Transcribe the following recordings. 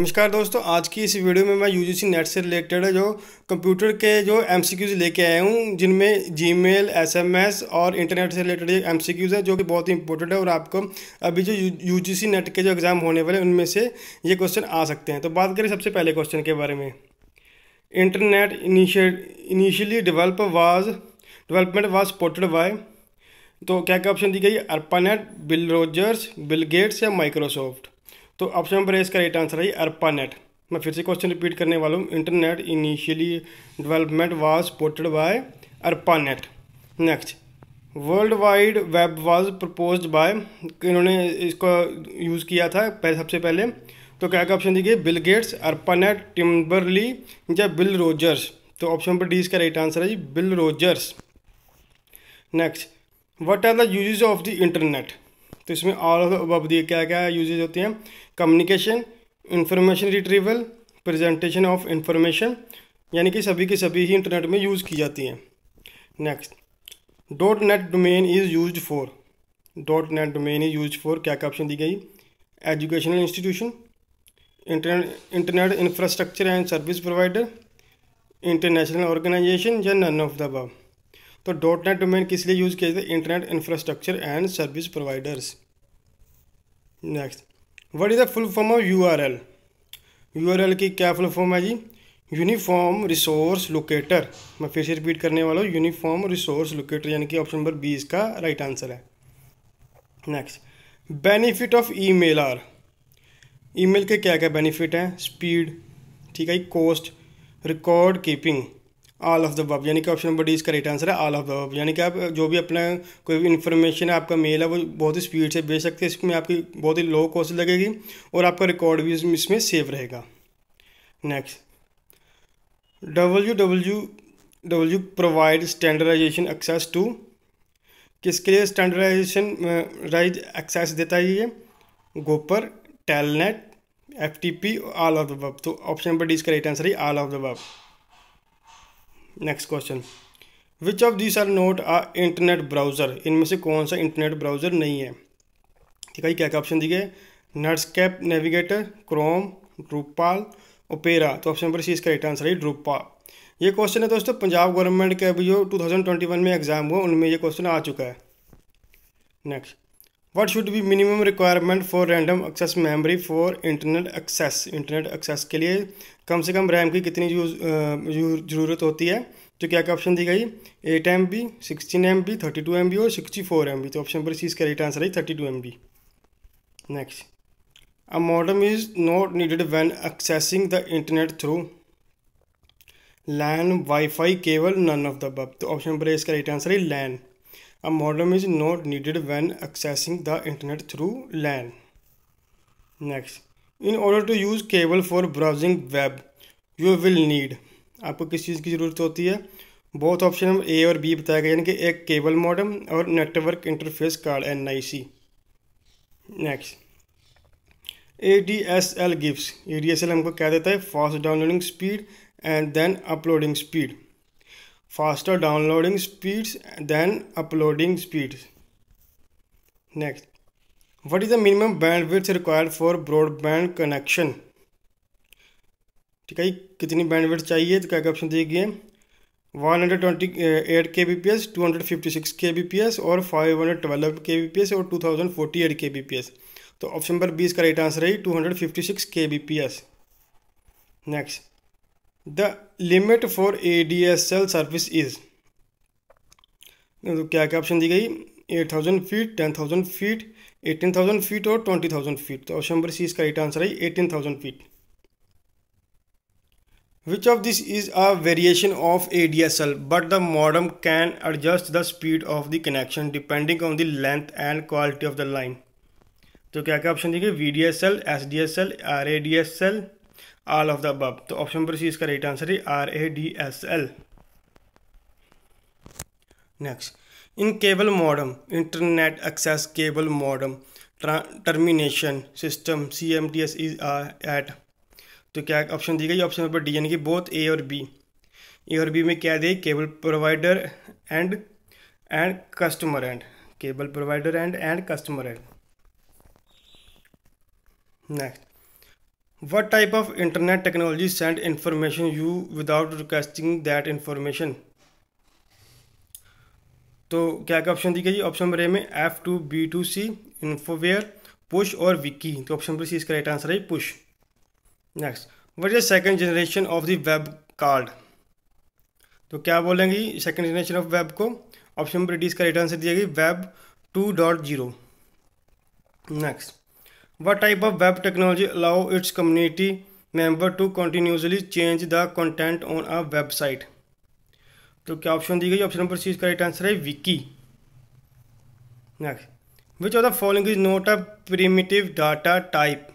नमस्कार दोस्तों आज की इस वीडियो में मैं यूजीसी नेट से रिलेटेड जो कंप्यूटर के जो एमसीक्यूज लेके आया हूँ जिनमें जीमेल एसएमएस और इंटरनेट से रिलेटेड एमसीक्यूज है जो कि बहुत ही इंपॉर्टेंट है और आपको अभी जो यूजीसी नेट के जो एग्ज़ाम होने वाले हैं उनमें से ये क्वेश्चन आ सकते हैं तो बात करें सबसे पहले क्वेश्चन के बारे में internet initially develop was development was supported by तो क्या क्या ऑप्शन दी गई ARPANET Bill Rogers Bill Gates या माइक्रोसॉफ्ट तो ऑप्शन नंबर ए इसका राइट आंसर है अरपा नेट मैं फिर से क्वेश्चन रिपीट करने वाला हूँ internet initially development was supported by ARPANET next world wide web was propose by इन्होंने इसको यूज़ किया था पहले सबसे पहले तो क्या क्या ऑप्शन दिखे बिल गेट्स अरपा नेट टिम्बरली या बिल रोजर्स तो ऑप्शन नंबर डी इसका राइट आंसर है जी Bill Rogers next what are the use of the internet तो इसमें ऑल ऑफ अब दिए क्या क्या यूजेज होती हैं communication information retrieval presentation of information यानी कि सभी की सभी ही इंटरनेट में यूज़ की जाती हैं next dot net domain is use for dot net domain is use for क्या क्या ऑप्शन दी गई educational institution internet internet infrastructure and service provider international organization या नन ऑफ द बाब तो डॉट नेट डोमेन किस लिए use किया जाता है internet infrastructure and service providers next what is the full form of U R L U R L की क्या full form है जी यूनिफॉर्म रिसोर्स लोकेटर मैं फिर से रिपीट करने वाला हूँ यूनिफॉर्म रिसोर्स लोकेटर यानी कि ऑप्शन नंबर बी इसका राइट आंसर है next benefit of email are email के क्या क्या बेनिफिट हैं स्पीड ठीक है cost record keeping all of the above यानी कि ऑप्शन नंबर डी इसका राइट आंसर है ऑल ऑफ द बब यानी कि आप जो भी अपना कोई भी इन्फॉर्मेशन है आपका मेल है वो बहुत ही स्पीड से भेज सकते हैं इसमें आपकी बहुत ही लो कॉस्ट लगेगी और आपका रिकॉर्ड भी इसमें सेव रहेगा next W W W provide standardization access to किसके लिए स्टैंडर्डाइजेशन राइज एक्सेस देता है ये Gopher Telnet F T P all of the above तो ऑप्शन नंबर डी इसका राइट आंसर है all of the above next question which of this are not a internet browser इनमें से कौन सा इंटरनेट ब्राउज़र नहीं है ठीक है क्या क्या ऑप्शन दिए Netscape Navigator Chrome Drupal Opera तो ऑप्शन नंबर सी इसका राइट आंसर है ड्रूपा ये क्वेश्चन है दोस्तों पंजाब गवर्नमेंट का अभी जो 2021 में एग्ज़ाम हुआ उनमें ये क्वेश्चन आ चुका है next what should be minimum requirement for random access memory for internet access internet access के लिए कम से कम रैम की कितनी ज़रूरत होती है तो क्या क्या ऑप्शन दी गई eight M B sixteen M B thirty two M B और सिक्सटी फोर एम बी तो ऑप्शन तो पर इसका राइट आंसर है thirty two M B next a modem is not needed when accessing the internet through LAN wifi cable none of the above तो option पर इसका right answer है लैन A modem is not needed when accessing the internet through LAN. Next, in order to use cable for browsing web, you will need आपको किस चीज़ की ज़रूरत होती है बहुत ऑप्शन ए और बी बताया गया यानी कि एक केबल मॉडम और network interface card N I C next A D S L gift A D S L हमको क्या देता है fast downloading speed and then uploading speed faster downloading speeds than uploading speeds. Next, what is the minimum bandwidth required for broadband connection? ठीक है कितनी bandwidth चाहिए तो क्या क्या ऑप्शन दिए गए one hundred twenty eight K B P S two hundred fifty six K B P S और five hundred twelve K B P S और two thousand forty eight K B P S तो option number बीस का right answer है two hundred fifty six K B P S next the limit for A D S L service is तो क्या क्या option दी गई eight thousand feet ten thousand feet eighteen thousand feet और twenty thousand feet तो option number C इसका right answer है eighteen thousand feet which of this is a variation of A D S L but the modem can adjust the speed of the connection depending on the length and quality of the line तो क्या क्या option दी गई V D S L S D S L R A D S L all of the above तो option number C इसका right answer है R A D S L next in cable modem internet access cable modem termination system C M T S is at तो क्या option दी गई option number D यानी कि both A और B ए और बी में क्या the cable provider end end customer end cable provider end end customer end next What type of internet technology send information you without requesting that information? तो क्या क्या option दी गई option number A में F two B two C infoware push और wiki तो option number C इसका right answer है push next what is second generation of the web called तो क्या बोलेंगी सेकेंड जनरेशन ऑफ वेब को ऑप्शन नंबर डी इसका राइट आंसर दिया गई web two dot zero next What type of web technology allow its community member to continuously change the content on a website? तो क्या option दी गई option number C इसका right answer है wiki next which of the following is not a primitive data type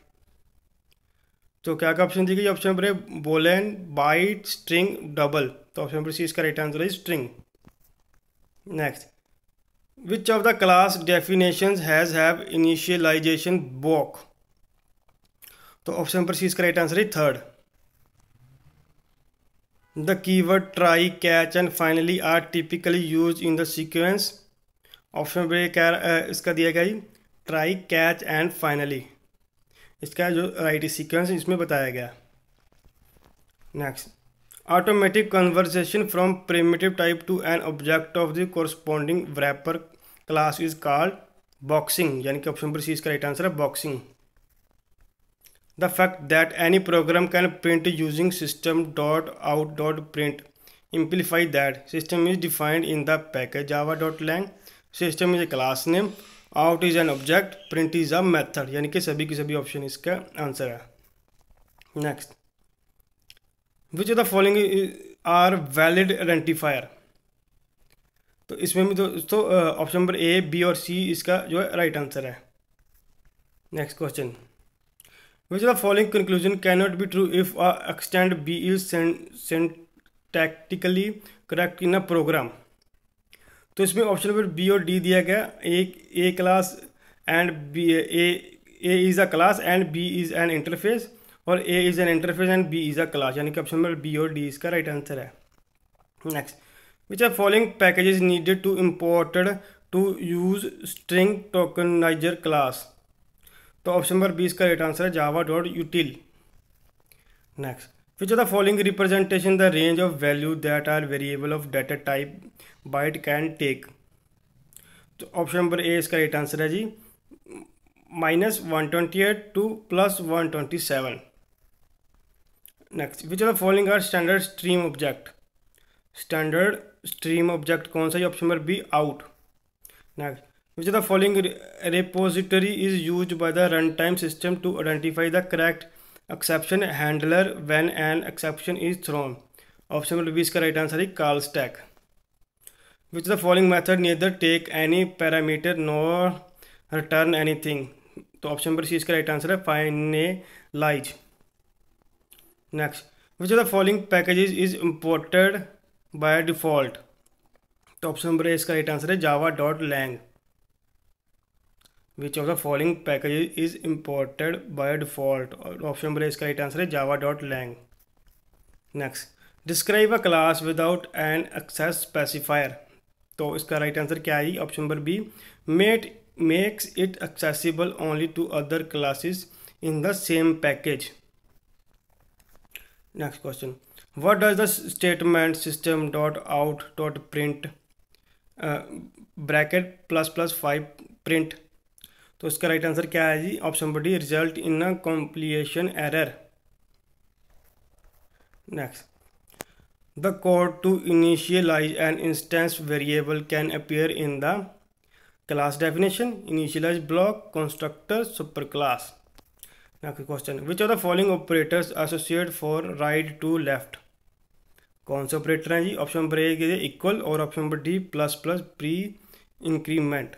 तो क्या क्या option दी गई ऑप्शन नंबर है बोलेन बाइट स्ट्रिंग डबल तो ऑप्शन नंबर सी इसका राइट आंसर है string next which of the class definition has have initialization block तो ऑप्शन नंबर सी इसका राइट आंसर है third the keyword try catch and finally are typically use in the sequence option number इसका दिया गया जी try catch and finally इसका जो right sequence इसमें बताया गया next automatic conversion from primitive type two an object of the corresponding wrapper class is called boxing यानी कि ऑप्शन नंबर सी इसका राइट आंसर है boxing the fact that any program can print using system dot out dot print imply that system is defined in the package Java dot lang system is a class name out is an object print is a method यानी कि सभी के सभी option इसका answer है next which the following are valid identifier तो इसमें भी दोस्तों ऑप्शन नंबर ए बी और सी इसका जो है राइट आंसर है next question which the following conclusion can not be true if a extend B is syntactically correct in a program तो इसमें ऑप्शन नंबर बी और डी दिया गया A A class and B A A is a class and B is an interface और A is an interface and B is a class यानी कि option number B और D इसका right answer है next which are following package needed to import to use string tokenizer class तो option number बीस का right answer है जावा dot util next which are the following representation the range of value that are variable of data type byte can take तो option number A इसका right answer है जी minus one twenty eight to plus one twenty seven next which are the following are standard stream object standard stream object कौन सा option number B out next which the following repository is use by the run time system to identify the correct exception handler when an exception is thrown option number B इसका right answer है call stack which the following method near take any parameter no return anything तो option number C इसका right answer है finalize next which the following packages is imported by default तो option number इसका right answer है जावा dot lang which of the following package is imported by default और option number इसका right answer है जावा dot lang next describe a class without an access specifier तो इसका right answer क्या आई option number B मेट makes it accessible only to other classes in the same package next question what does the statement system dot out dot print uh, bracket plus plus five print तो इसका right answer क्या है जी option B result the code to initialize an instance variable can appear in the class definition initialize block constructor superclass next question which of the following operators associate for right to left कौन से operator हैं जी option number ए K equal और option number D plus plus pre increment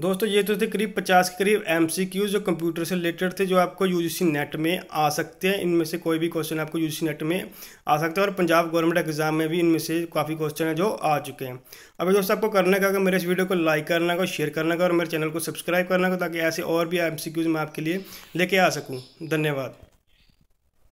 दोस्तों ये तो थे करीब पचास के करीब एम सी क्यूज जो कंप्यूटर से रिलेटेड थे जो आपको यू जी सी नेट में आ सकते हैं इनमें से कोई भी क्वेश्चन आपको यू जी सी नेट में आ सकता है और पंजाब गवर्नमेंट एग्जाम में भी इनमें से काफ़ी क्वेश्चन है जो आ चुके हैं अभी दोस्तों आपको करने का अगर मेरे इस वीडियो को लाइक करना का शेयर करना का और मेरे चैनल को सब्सक्राइब करना का ताकि ऐसे और भी एम सी क्यूज मैं आपके लिए लेके आ सकूँ धन्यवाद